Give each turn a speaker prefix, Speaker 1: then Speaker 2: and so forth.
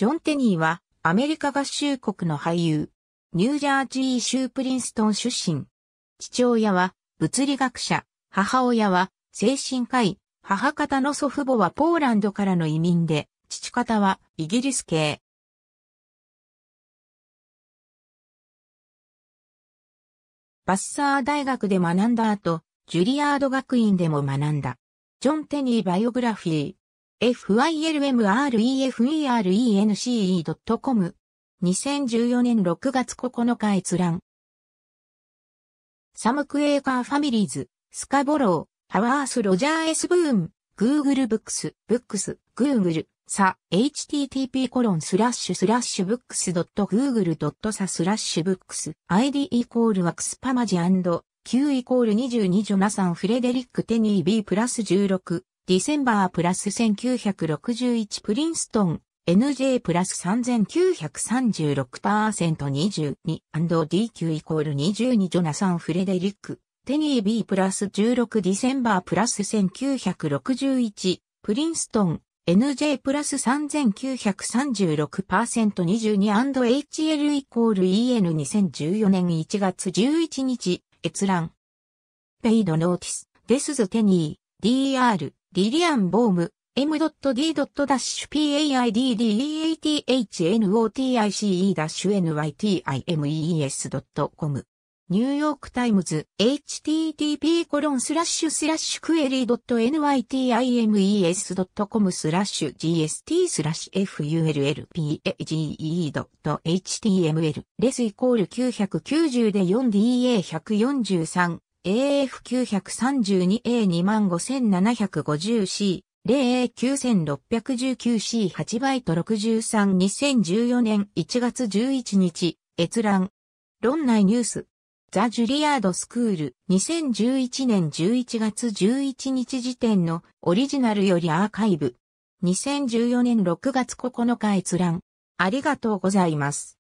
Speaker 1: ジョン・テニーは、アメリカ合衆国の俳優。ニュージャージー州プリンストン出身。
Speaker 2: 父親は、物理学者。母親は、精神科医。母
Speaker 1: 方の祖父母はポーランドからの移民で、父方はイギリス系。バッサー大学で学んだ後、ジュリアード学院でも学んだ。ジョン・テ
Speaker 2: ニーバイオグラフィー。fylmrefernece.com e 2014年6月9日閲覧サムクエーカーファミリーズ、スカボロー、パワース・ロジャー・エス・ブーン、グーグルブックス、ブックス、グーグル、サ、さ、http コロンスラッシュスラッシュクスドットグーグルドットサスラッシュブックス、id イコールワクスパマジ &q イコール22ジョナサン・フレデリック・テニー B プラス16ディセンバープラス1961プリンストン NJ プラス 3936%22&DQ イコール22ジョナサン・フレデリックテニー B プラス16ディセンバープラス1961プリンストン NJ プラス 3936%22&HL イコール EN2014 年1月11日閲覧ペイドノーティスデスズテニー DR リリアン・ボーム、m d d a p a i d d a t h n o t i c e n y t i m e s c o m ニューヨークタイムズ http コロンスラッシュスラッシュクエリド nytimes.com スラッシュ gst スラッシュ fullpage.html レスイコール990で 4da143 AF932A25750C、0A9619C8 バイト63 2014年1月11日、閲覧。論内ニュース。ザ・ジュリアード・スクール2011年11月11日時点のオリ
Speaker 1: ジナルよりアーカイブ。2014年6月9日閲覧。ありがとうございます。